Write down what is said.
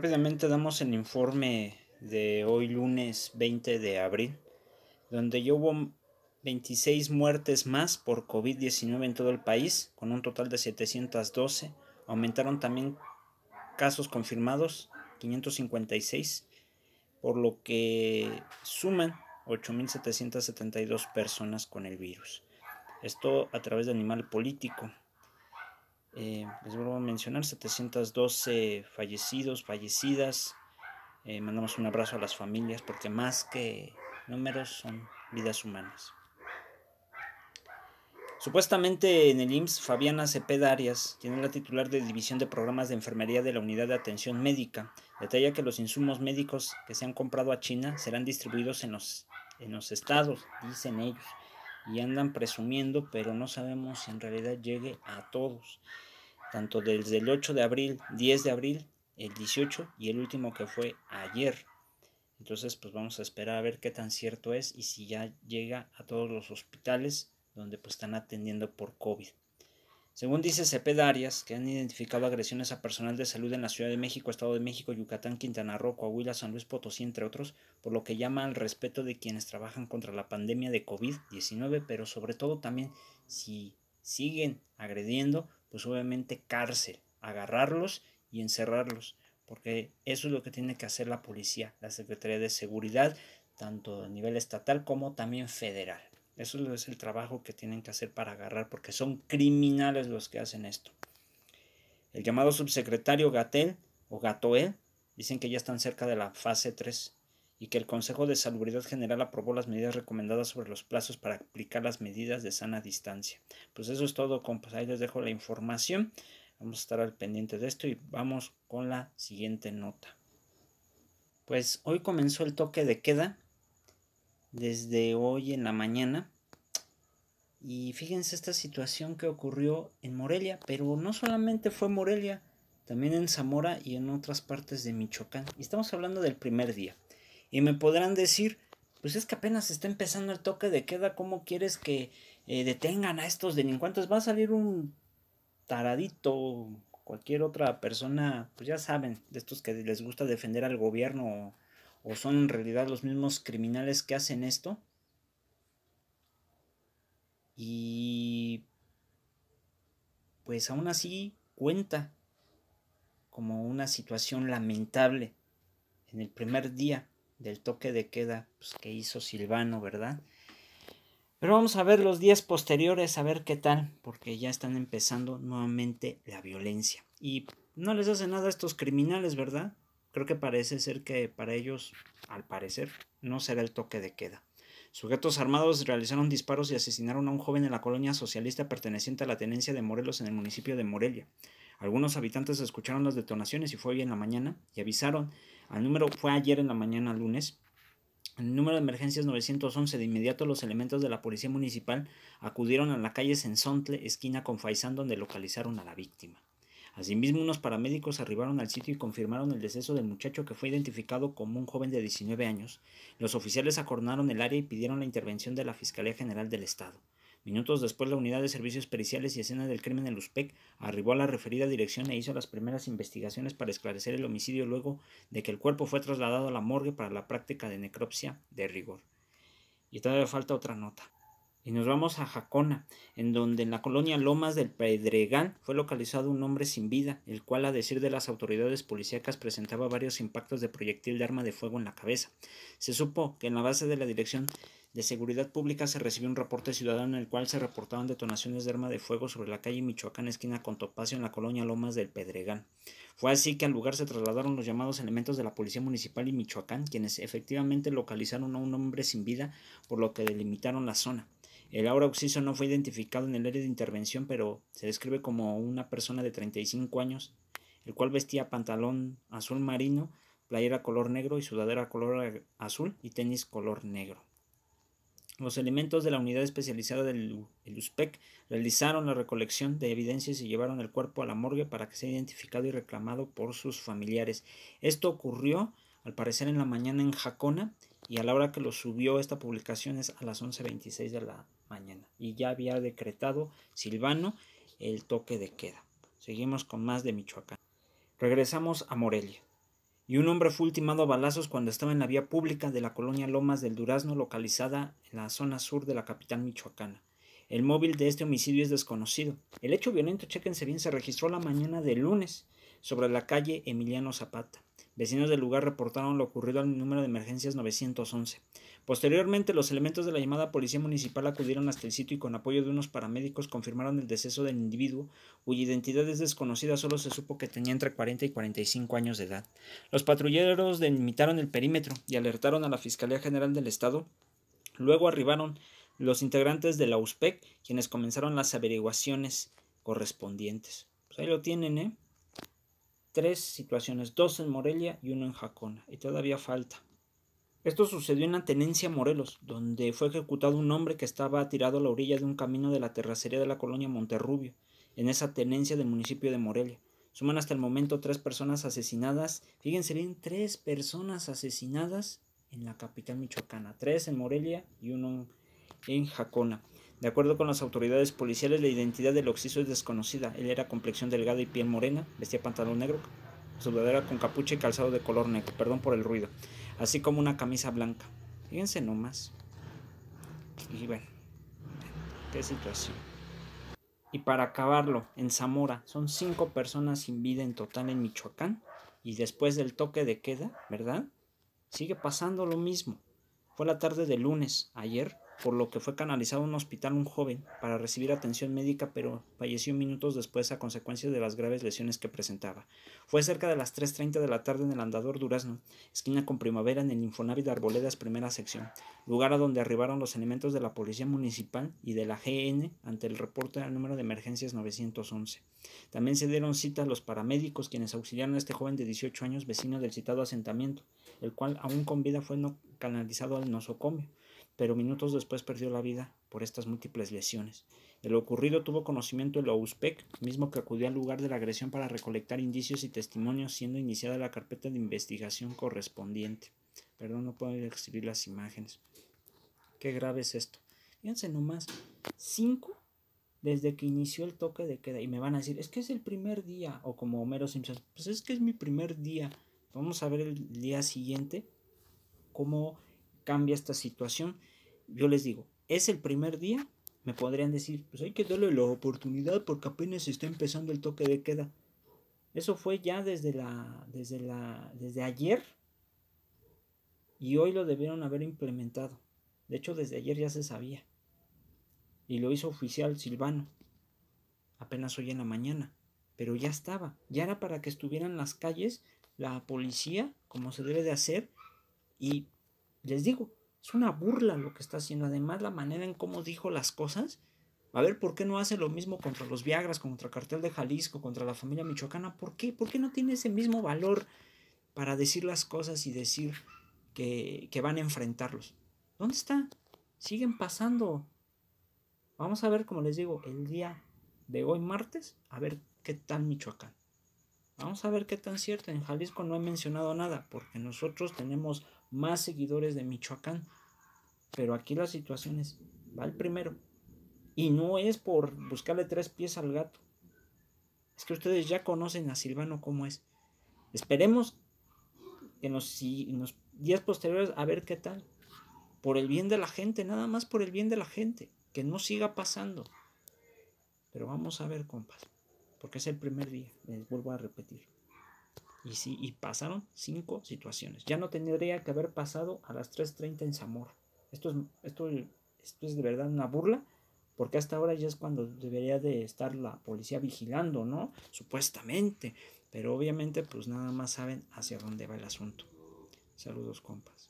Rápidamente damos el informe de hoy lunes 20 de abril, donde ya hubo 26 muertes más por COVID-19 en todo el país, con un total de 712. Aumentaron también casos confirmados, 556, por lo que suman 8.772 personas con el virus. Esto a través de Animal Político. Eh, les vuelvo a mencionar, 712 fallecidos, fallecidas. Eh, mandamos un abrazo a las familias porque más que números son vidas humanas. Supuestamente en el IMSS, Fabiana Cepeda Arias, quien es la titular de División de Programas de Enfermería de la Unidad de Atención Médica, detalla que los insumos médicos que se han comprado a China serán distribuidos en los, en los estados, dicen ellos, y andan presumiendo, pero no sabemos si en realidad llegue a todos. Tanto desde el 8 de abril, 10 de abril, el 18 y el último que fue ayer. Entonces, pues vamos a esperar a ver qué tan cierto es y si ya llega a todos los hospitales donde pues están atendiendo por COVID. Según dice Cepedarias, que han identificado agresiones a personal de salud en la Ciudad de México, Estado de México, Yucatán, Quintana Roo, Coahuila, San Luis Potosí, entre otros, por lo que llama al respeto de quienes trabajan contra la pandemia de COVID-19, pero sobre todo también si siguen agrediendo, pues obviamente cárcel, agarrarlos y encerrarlos, porque eso es lo que tiene que hacer la policía, la Secretaría de Seguridad, tanto a nivel estatal como también federal. Eso es el trabajo que tienen que hacer para agarrar, porque son criminales los que hacen esto. El llamado subsecretario Gatel o Gatoel dicen que ya están cerca de la fase 3 y que el Consejo de Salubridad General aprobó las medidas recomendadas sobre los plazos para aplicar las medidas de sana distancia. Pues eso es todo, compas. Ahí les dejo la información. Vamos a estar al pendiente de esto y vamos con la siguiente nota. Pues hoy comenzó el toque de queda desde hoy en la mañana. Y fíjense esta situación que ocurrió en Morelia, pero no solamente fue Morelia, también en Zamora y en otras partes de Michoacán. Y estamos hablando del primer día. Y me podrán decir, pues es que apenas está empezando el toque de queda, ¿cómo quieres que eh, detengan a estos delincuentes? Va a salir un taradito, cualquier otra persona, pues ya saben, de estos que les gusta defender al gobierno o son en realidad los mismos criminales que hacen esto. Y pues aún así cuenta como una situación lamentable en el primer día del toque de queda pues, que hizo Silvano, ¿verdad? Pero vamos a ver los días posteriores, a ver qué tal, porque ya están empezando nuevamente la violencia. Y no les hace nada a estos criminales, ¿verdad? Creo que parece ser que para ellos, al parecer, no será el toque de queda. Sujetos armados realizaron disparos y asesinaron a un joven en la colonia socialista perteneciente a la tenencia de Morelos en el municipio de Morelia. Algunos habitantes escucharon las detonaciones y fue hoy en la mañana y avisaron al número, fue ayer en la mañana lunes, el número de emergencias 911, de inmediato los elementos de la Policía Municipal acudieron a la calle Sensontle, esquina con Faisán, donde localizaron a la víctima. Asimismo, unos paramédicos arribaron al sitio y confirmaron el deceso del muchacho que fue identificado como un joven de 19 años. Los oficiales acornaron el área y pidieron la intervención de la Fiscalía General del Estado. Minutos después, la Unidad de Servicios Periciales y Escena del Crimen del USPEC arribó a la referida dirección e hizo las primeras investigaciones para esclarecer el homicidio luego de que el cuerpo fue trasladado a la morgue para la práctica de necropsia de rigor. Y todavía falta otra nota. Y nos vamos a Jacona, en donde en la colonia Lomas del Pedregal fue localizado un hombre sin vida, el cual a decir de las autoridades policíacas presentaba varios impactos de proyectil de arma de fuego en la cabeza. Se supo que en la base de la Dirección de Seguridad Pública se recibió un reporte ciudadano en el cual se reportaban detonaciones de arma de fuego sobre la calle Michoacán esquina con Topacio en la colonia Lomas del Pedregal. Fue así que al lugar se trasladaron los llamados elementos de la Policía Municipal y Michoacán, quienes efectivamente localizaron a un hombre sin vida, por lo que delimitaron la zona. El Aura Oxiso no fue identificado en el área de intervención, pero se describe como una persona de 35 años, el cual vestía pantalón azul marino, playera color negro y sudadera color azul y tenis color negro. Los elementos de la unidad especializada del USPEC realizaron la recolección de evidencias y llevaron el cuerpo a la morgue para que sea identificado y reclamado por sus familiares. Esto ocurrió al parecer en la mañana en Jacona y a la hora que lo subió esta publicación es a las 11.26 de la mañana. Y ya había decretado Silvano el toque de queda. Seguimos con más de Michoacán. Regresamos a Morelia. Y un hombre fue ultimado a balazos cuando estaba en la vía pública de la colonia Lomas del Durazno, localizada en la zona sur de la capital michoacana. El móvil de este homicidio es desconocido. El hecho violento, chéquense bien, se registró la mañana de lunes sobre la calle Emiliano Zapata. Vecinos del lugar reportaron lo ocurrido al número de emergencias 911. Posteriormente, los elementos de la llamada policía municipal acudieron hasta el sitio y con apoyo de unos paramédicos confirmaron el deceso del individuo, cuya identidad es desconocida, solo se supo que tenía entre 40 y 45 años de edad. Los patrulleros delimitaron el perímetro y alertaron a la Fiscalía General del Estado. Luego arribaron los integrantes de la USPEC, quienes comenzaron las averiguaciones correspondientes. Pues ahí lo tienen, ¿eh? tres situaciones, dos en Morelia y uno en Jacona, y todavía falta. Esto sucedió en la tenencia Morelos, donde fue ejecutado un hombre que estaba tirado a la orilla de un camino de la terracería de la colonia Monterrubio, en esa tenencia del municipio de Morelia. Suman hasta el momento tres personas asesinadas. Fíjense bien, tres personas asesinadas en la capital michoacana. Tres en Morelia y uno en Jacona. De acuerdo con las autoridades policiales, la identidad del occiso es desconocida. Él era complexión delgada y piel morena, vestía pantalón negro, sudadera con capucha y calzado de color negro, perdón por el ruido, así como una camisa blanca. Fíjense nomás. Y bueno, qué situación. Y para acabarlo, en Zamora son cinco personas sin vida en total en Michoacán. Y después del toque de queda, ¿verdad? Sigue pasando lo mismo. Fue la tarde de lunes, ayer, por lo que fue canalizado a un hospital un joven para recibir atención médica, pero falleció minutos después a consecuencia de las graves lesiones que presentaba. Fue cerca de las 3.30 de la tarde en el andador Durazno, esquina con primavera en el Infonavit de Arboledas, primera sección, lugar a donde arribaron los elementos de la Policía Municipal y de la GN ante el reporte al número de emergencias 911. También se dieron cita a los paramédicos quienes auxiliaron a este joven de 18 años vecino del citado asentamiento, el cual aún con vida fue canalizado al nosocomio pero minutos después perdió la vida por estas múltiples lesiones. De lo ocurrido tuvo conocimiento el OUSPEC, mismo que acudió al lugar de la agresión para recolectar indicios y testimonios, siendo iniciada la carpeta de investigación correspondiente. Perdón, no puedo exhibir las imágenes. Qué grave es esto. Fíjense nomás, cinco desde que inició el toque de queda. Y me van a decir, es que es el primer día, o como Homero Simpson, pues es que es mi primer día. Vamos a ver el día siguiente cómo cambia esta situación. Yo les digo, es el primer día, me podrían decir, pues hay que darle la oportunidad porque apenas está empezando el toque de queda. Eso fue ya desde la desde la desde ayer y hoy lo debieron haber implementado. De hecho, desde ayer ya se sabía. Y lo hizo oficial Silvano. Apenas hoy en la mañana, pero ya estaba. Ya era para que estuvieran las calles la policía como se debe de hacer y les digo, es una burla lo que está haciendo. Además, la manera en cómo dijo las cosas. A ver, ¿por qué no hace lo mismo contra los Viagras, contra el Cartel de Jalisco, contra la familia michoacana? ¿Por qué? ¿Por qué no tiene ese mismo valor para decir las cosas y decir que, que van a enfrentarlos? ¿Dónde está? Siguen pasando. Vamos a ver, como les digo, el día de hoy martes, a ver qué tal Michoacán. Vamos a ver qué tan cierto. En Jalisco no he mencionado nada porque nosotros tenemos más seguidores de Michoacán. Pero aquí la situación es, va el primero. Y no es por buscarle tres pies al gato. Es que ustedes ya conocen a Silvano cómo es. Esperemos que en los, en los días posteriores a ver qué tal. Por el bien de la gente, nada más por el bien de la gente. Que no siga pasando. Pero vamos a ver, compas porque es el primer día, les vuelvo a repetir. Y sí, y pasaron cinco situaciones. Ya no tendría que haber pasado a las 3.30 en Zamor. Esto es, esto es de verdad una burla, porque hasta ahora ya es cuando debería de estar la policía vigilando, ¿no? Supuestamente. Pero obviamente pues nada más saben hacia dónde va el asunto. Saludos compas.